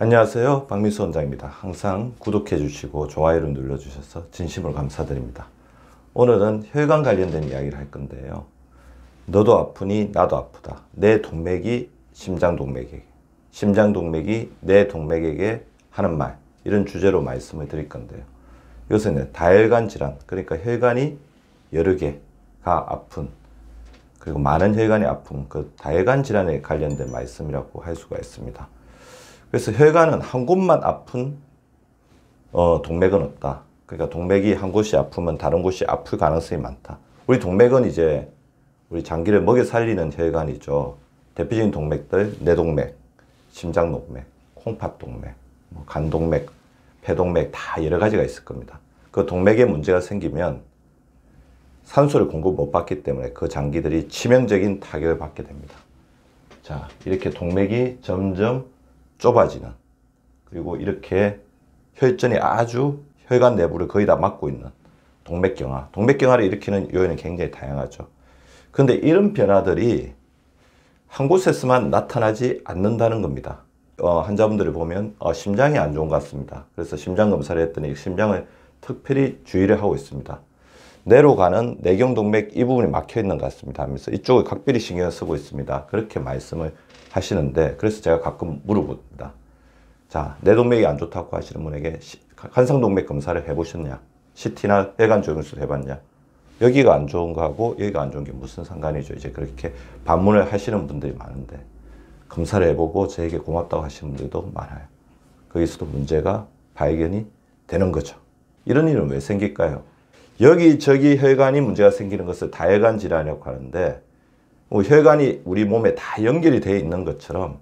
안녕하세요. 박민수 원장입니다. 항상 구독해 주시고 좋아요를 눌러 주셔서 진심으로 감사드립니다. 오늘은 혈관 관련된 이야기를 할 건데요. 너도 아프니 나도 아프다. 내 동맥이 심장 동맥에게, 심장 동맥이 내 동맥에게 하는 말. 이런 주제로 말씀을 드릴 건데요. 요새는 다혈관 질환, 그러니까 혈관이 여러 개가 아픈 그리고 많은 혈관이 아픈 그 다혈관 질환에 관련된 말씀이라고 할 수가 있습니다. 그래서 혈관은 한 곳만 아픈 어, 동맥은 없다. 그러니까 동맥이 한 곳이 아프면 다른 곳이 아플 가능성이 많다. 우리 동맥은 이제 우리 장기를 먹여 살리는 혈관이죠. 대표적인 동맥들 뇌동맥, 심장동맥, 콩팥동맥, 뭐 간동맥, 폐동맥 다 여러 가지가 있을 겁니다. 그 동맥에 문제가 생기면 산소를 공급 못 받기 때문에 그 장기들이 치명적인 타격을 받게 됩니다. 자, 이렇게 동맥이 점점 좁아지는 그리고 이렇게 혈전이 아주 혈관 내부를 거의 다 막고 있는 동맥경화. 동맥경화를 일으키는 요인은 굉장히 다양하죠. 근데 이런 변화들이 한 곳에서만 나타나지 않는다는 겁니다. 어, 환자분들을 보면 어, 심장이 안 좋은 것 같습니다. 그래서 심장 검사를 했더니 심장을 특별히 주의를 하고 있습니다. 내로 가는 내경동맥 이 부분이 막혀 있는 것 같습니다 하면서 이쪽을 각별히 신경 을 쓰고 있습니다. 그렇게 말씀을 하시는데 그래서 제가 가끔 물어봅니다. 자, 내 동맥이 안 좋다고 하시는 분에게 간상동맥 검사를 해보셨냐? CT나 혈관 조영술 해봤냐? 여기가 안 좋은 거하고 여기가 안 좋은 게 무슨 상관이죠? 이제 그렇게 반문을 하시는 분들이 많은데 검사를 해보고 저에게 고맙다고 하시는 분들도 많아요. 거기서도 문제가 발견이 되는 거죠. 이런 일은 왜 생길까요? 여기저기 혈관이 문제가 생기는 것을 다혈관 질환이라고 하는데 뭐 혈관이 우리 몸에 다 연결이 되어 있는 것처럼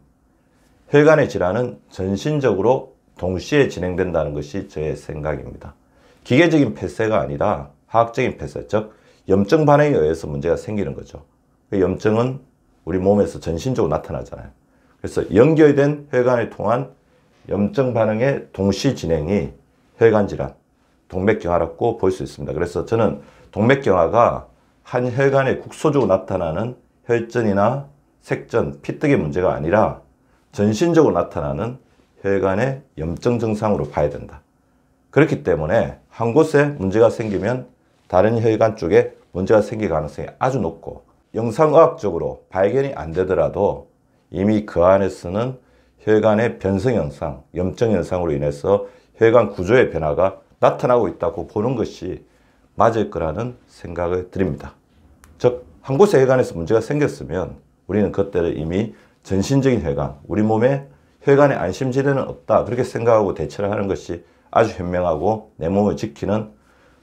혈관의 질환은 전신적으로 동시에 진행된다는 것이 저의 생각입니다. 기계적인 폐쇄가 아니라 화학적인 폐쇄, 즉 염증 반응에 의해서 문제가 생기는 거죠. 그 염증은 우리 몸에서 전신적으로 나타나잖아요. 그래서 연결된 혈관을 통한 염증 반응의 동시 진행이 혈관 질환, 동맥경화라고 볼 수 있습니다. 그래서 저는 동맥경화가 한혈관의 국소적으로 나타나는 혈전이나 색전, 피뜨기 문제가 아니라 전신적으로 나타나는 혈관의 염증 증상으로 봐야 된다. 그렇기 때문에 한 곳에 문제가 생기면 다른 혈관 쪽에 문제가 생길 가능성이 아주 높고 영상의학적으로 발견이 안 되더라도 이미 그 안에서는 혈관의 변성 현상, 염증 현상으로 인해서 혈관 구조의 변화가 나타나고 있다고 보는 것이 맞을 거라는 생각을 드립니다. 즉한 곳의 혈관에서 문제가 생겼으면 우리는 그때를 이미 전신적인 혈관, 우리 몸에 혈관에 안심질에는 없다 그렇게 생각하고 대처를 하는 것이 아주 현명하고 내 몸을 지키는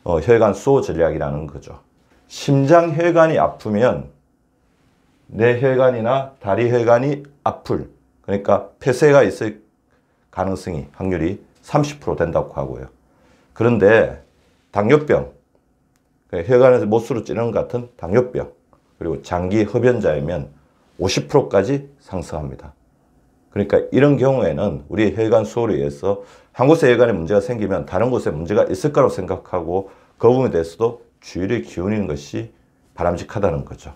어, 혈관 수호 전략이라는 거죠. 심장 혈관이 아프면 내 혈관이나 다리 혈관이 아플 그러니까 폐쇄가 있을 가능성이 확률이 30% 된다고 하고요. 그런데 당뇨병, 혈관에서 그 못수로 찌는 같은 당뇨병 그리고 장기 흡연자이면 50%까지 상승합니다. 그러니까 이런 경우에는 우리 혈관 수호를위해서한 곳에 혈관에 문제가 생기면 다른 곳에 문제가 있을 까라고 생각하고 그 부분에 대해서도 주의를 기울이는 것이 바람직하다는 거죠.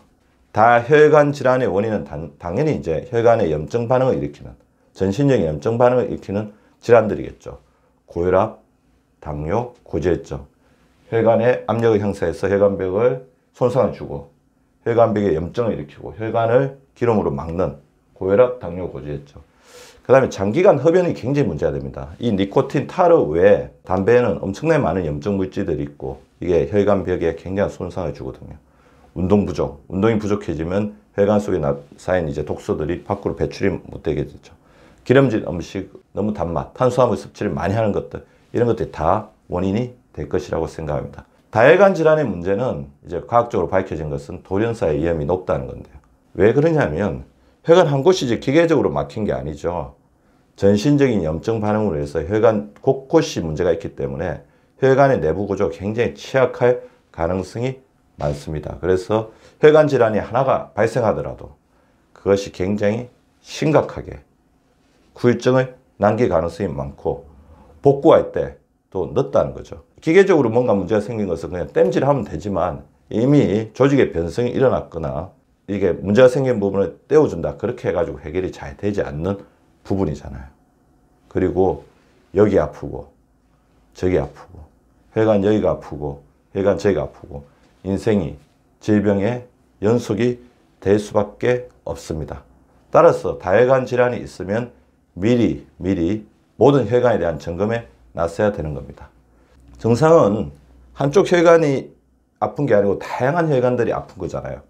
다 혈관 질환의 원인은 단, 당연히 이제 혈관의 염증 반응을 일으키는 전신적인 염증 반응을 일으키는 질환들이겠죠. 고혈압, 당뇨, 고지혈증, 혈관에 압력을 형사해서 혈관벽을 손상을 주고 혈관벽에 염증을 일으키고 혈관을 기름으로 막는 고혈압, 당뇨 고지혈증. 그 다음에 장기간 흡연이 굉장히 문제가 됩니다. 이 니코틴 타르 외에 담배에는 엄청나게 많은 염증 물질들이 있고 이게 혈관벽에 굉장한 손상을 주거든요. 운동 부족, 운동이 부족해지면 혈관 속에 쌓인 이제 독소들이 밖으로 배출이 못 되게 되죠. 기름진 음식, 너무 단맛, 탄수화물 섭취를 많이 하는 것들 이런 것들이 다 원인이 될 것이라고 생각합니다. 다혈관 질환의 문제는 이제 과학적으로 밝혀진 것은 돌연사의 위험이 높다는 건데요. 왜 그러냐면 혈관 한 곳이 이제 기계적으로 막힌 게 아니죠. 전신적인 염증 반응으로 해서 혈관 곳곳이 문제가 있기 때문에 혈관의 내부 구조가 굉장히 취약할 가능성이 많습니다. 그래서 혈관 질환이 하나가 발생하더라도 그것이 굉장히 심각하게 후유증을 남길 가능성이 많고 복구할 때또 늦다는 거죠. 기계적으로 뭔가 문제가 생긴 것은 그냥 땜질하면 되지만 이미 조직의 변성이 일어났거나 이게 문제가 생긴 부분을 떼어준다. 그렇게 해가지고 해결이 잘 되지 않는 부분이잖아요. 그리고 여기 아프고 저기 아프고 혈관 여기가 아프고 혈관 저기가 아프고 인생이 질병의 연속이 될 수밖에 없습니다. 따라서 다혈관 질환이 있으면 미리 미리 모든 혈관에 대한 점검에 나서야 되는 겁니다. 정상은 한쪽 혈관이 아픈 게 아니고 다양한 혈관들이 아픈 거잖아요.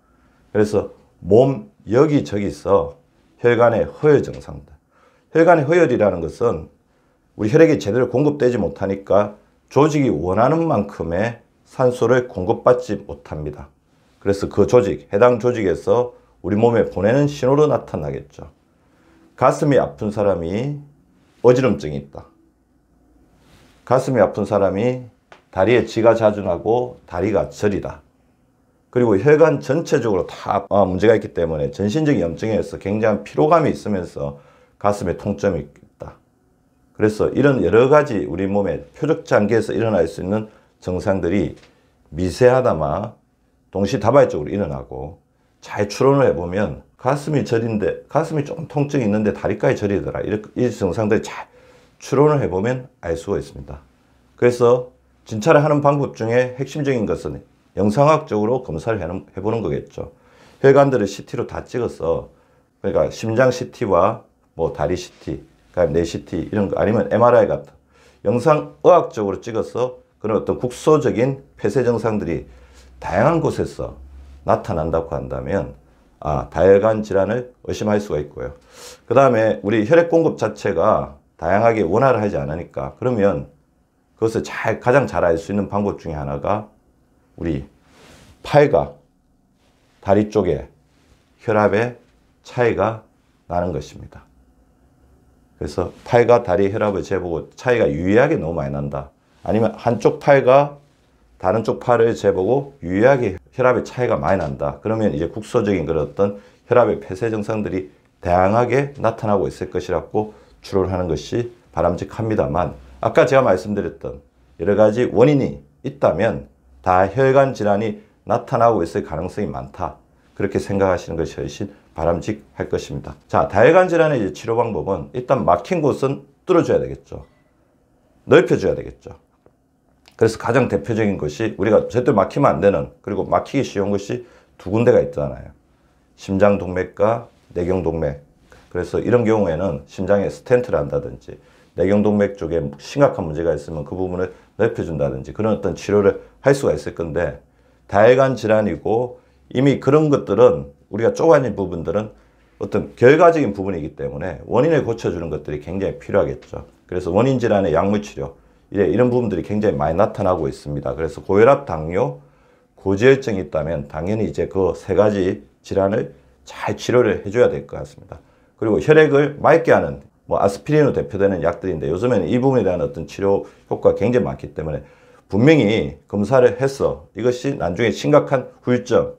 그래서 몸 여기저기서 혈관의 허혈 증상다. 혈관의 허혈이라는 것은 우리 혈액이 제대로 공급되지 못하니까 조직이 원하는 만큼의 산소를 공급받지 못합니다. 그래서 그 조직, 해당 조직에서 우리 몸에 보내는 신호로 나타나겠죠. 가슴이 아픈 사람이 어지럼증이 있다. 가슴이 아픈 사람이 다리에 쥐가 자주 나고 다리가 저리다. 그리고 혈관 전체적으로 다 아, 문제가 있기 때문에 전신적인 염증에서 굉장한 피로감이 있으면서 가슴에 통증이 있다. 그래서 이런 여러 가지 우리 몸의 표적 장기에서 일어날 수 있는 증상들이 미세하다마 동시다발적으로 일어나고 잘 추론을 해보면 가슴이 저린데 가슴이 조금 통증이 있는데 다리까지 저리더라. 이렇 증상들이 잘 추론을 해보면 알 수가 있습니다. 그래서 진찰을 하는 방법 중에 핵심적인 것은 영상학적으로 검사를 해보는 거겠죠. 혈관들을 CT로 다 찍어서 그러니까 심장 CT와 뭐 다리 CT, 그러니까 뇌 CT 이런 거 아니면 MRI 같은 영상의학적으로 찍어서 그런 어떤 국소적인 폐쇄 증상들이 다양한 곳에서 나타난다고 한다면 아, 다혈관 질환을 의심할 수가 있고요. 그 다음에 우리 혈액 공급 자체가 다양하게 원활 하지 않으니까 그러면 그것을 잘 가장 잘 알 수 있는 방법 중에 하나가 우리 팔과 다리 쪽에 혈압의 차이가 나는 것입니다. 그래서 팔과 다리 혈압을 재보고 차이가 유의하게 너무 많이 난다. 아니면 한쪽 팔과 다른 쪽 팔을 재보고 유의하게 혈압의 차이가 많이 난다. 그러면 이제 국소적인 그런 어떤 혈압의 폐쇄 증상들이 다양하게 나타나고 있을 것이라고 추론하는 것이 바람직합니다만 아까 제가 말씀드렸던 여러 가지 원인이 있다면 다 혈관 질환이 나타나고 있을 가능성이 많다. 그렇게 생각하시는 것이 훨씬 바람직할 것입니다. 자, 다혈관 질환의 치료 방법은 일단 막힌 곳은 뚫어줘야 되겠죠. 넓혀줘야 되겠죠. 그래서 가장 대표적인 것이 우리가 절대 막히면 안 되는 그리고 막히기 쉬운 것이 두 군데가 있잖아요. 심장 동맥과 내경 동맥. 그래서 이런 경우에는 심장에 스탠트를 한다든지 내경동맥 쪽에 심각한 문제가 있으면 그 부분을 넓혀준다든지 그런 어떤 치료를 할 수가 있을 건데 다혈관 질환이고 이미 그런 것들은 우리가 쪼가진 부분들은 어떤 결과적인 부분이기 때문에 원인을 고쳐주는 것들이 굉장히 필요하겠죠. 그래서 원인 질환의 약물 치료 이런 부분들이 굉장히 많이 나타나고 있습니다. 그래서 고혈압, 당뇨, 고지혈증이 있다면 당연히 이제 그 세 가지 질환을 잘 치료를 해줘야 될 것 같습니다. 그리고 혈액을 맑게 하는 뭐 아스피린으로 대표되는 약들인데 요즘에는 이 부분에 대한 어떤 치료 효과가 굉장히 많기 때문에 분명히 검사를 했어. 이것이 나중에 심각한 후유증,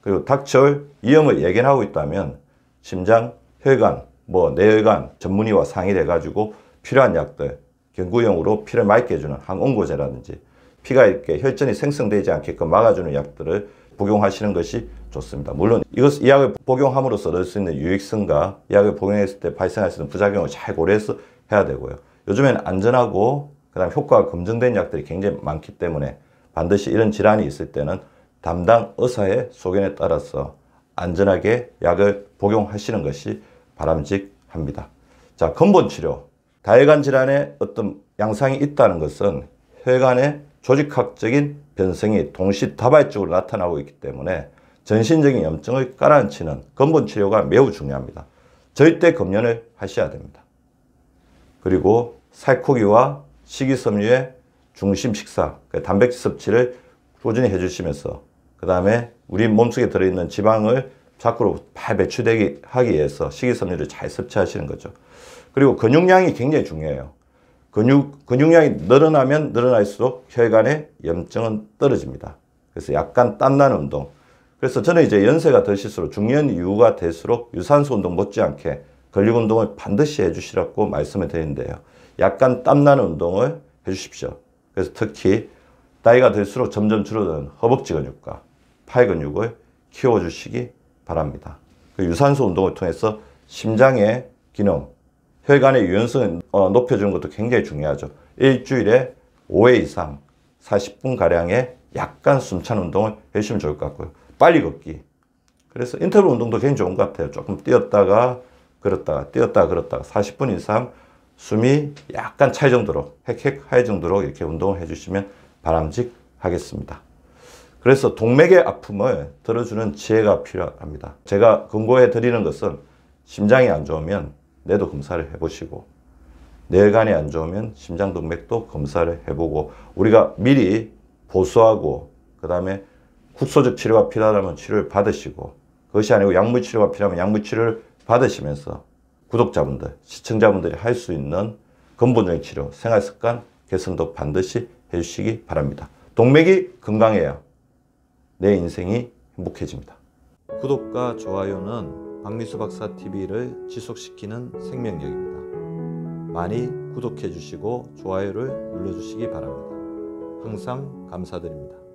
그리고 닥쳐올 위험을 예견하고 있다면 심장, 혈관, 뭐뇌혈관 전문의와 상의를 해가지고 필요한 약들, 경구용으로 피를 맑게 해주는 항응고제라든지 피가 이렇게 혈전이 생성되지 않게끔 막아주는 약들을 복용하시는 것이 좋습니다. 물론 이것 을이 약을 복용함으로써 얻을 수 있는 유익성과 이 약을 복용했을 때 발생할 수 있는 부작용을 잘 고려해서 해야 되고요. 요즘엔 안전하고 그다음 효과가 검증된 약들이 굉장히 많기 때문에 반드시 이런 질환이 있을 때는 담당 의사의 소견에 따라서 안전하게 약을 복용하시는 것이 바람직합니다. 자, 근본 치료. 다혈관 질환에 어떤 양상이 있다는 것은 혈관의 조직학적인 변성이 동시다발적으로 나타나고 있기 때문에 전신적인 염증을 깔아앉히는 근본 치료가 매우 중요합니다. 절대 금연을 하셔야 됩니다. 그리고 살코기와 식이섬유의 중심 식사, 그 단백질 섭취를 꾸준히 해주시면서 그 다음에 우리 몸속에 들어있는 지방을 자꾸로 잘배출 하기 위해서 식이섬유를 잘 섭취하시는 거죠. 그리고 근육량이 굉장히 중요해요. 근육, 근육량이 늘어나면 늘어날수록 혈관의 염증은 떨어집니다. 그래서 약간 땀나 운동, 그래서 저는 이제 연세가 드실수록 중년 이후가 될수록 유산소 운동 못지않게 근력 운동을 반드시 해주시라고 말씀을 드리는데요. 약간 땀나는 운동을 해주십시오. 그래서 특히 나이가 들수록 점점 줄어드는 허벅지 근육과 팔 근육을 키워주시기 바랍니다. 그 유산소 운동을 통해서 심장의 기능, 혈관의 유연성을 어, 높여주는 것도 굉장히 중요하죠. 일주일에 5회 이상 40분가량의 약간 숨찬 운동을 해주시면 좋을 것 같고요. 빨리 걷기. 그래서 인터뷰 운동도 굉장히 좋은 것 같아요. 조금 뛰었다가 걸었다가 뛰었다가 걸었다가 40분 이상 숨이 약간 찰 정도로 헥헥 할 정도로 이렇게 운동을 해주시면 바람직하겠습니다. 그래서 동맥의 아픔을 들어주는 지혜가 필요합니다. 제가 권고해 드리는 것은 심장이 안 좋으면 뇌도 검사를 해보시고 뇌관이 안 좋으면 심장 동맥도 검사를 해보고 우리가 미리 보수하고 그 다음에 국소적 치료가 필요하다면 치료를 받으시고 그것이 아니고 약물 치료가 필요하면 약물 치료를 받으시면서 구독자분들, 시청자분들이 할 수 있는 근본적인 치료, 생활습관 개선도 반드시 해주시기 바랍니다. 동맥이 건강해야 내 인생이 행복해집니다. 구독과 좋아요는 박미수 박사 TV를 지속시키는 생명력입니다. 많이 구독해 주시고 좋아요를 눌러 주시기 바랍니다. 항상 감사드립니다.